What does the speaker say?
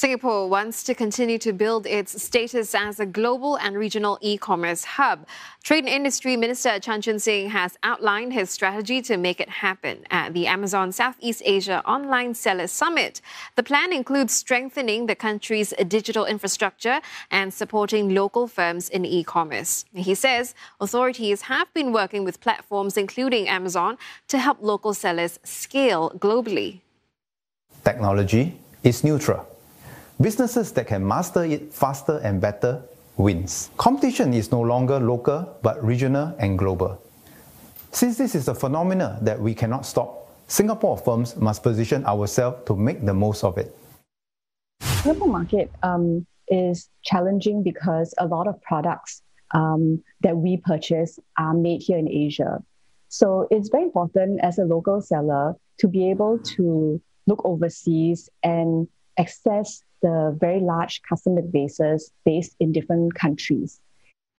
Singapore wants to continue to build its status as a global and regional e-commerce hub. Trade and Industry Minister Chan Chun Sing has outlined his strategy to make it happen at the Amazon Southeast Asia Online Sellers Summit. The plan includes strengthening the country's digital infrastructure and supporting local firms in e-commerce. He says authorities have been working with platforms including Amazon to help local sellers scale globally. Technology is neutral Businesses that can master it faster and better wins. Competition is no longer local but regional and global. Since this is a phenomenon that we cannot stop, Singapore firms must position ourselves to make the most of it. Singapore market um, is challenging because a lot of products um, that we purchase are made here in Asia. So it's very important as a local seller to be able to look overseas and access the very large customer bases based in different countries.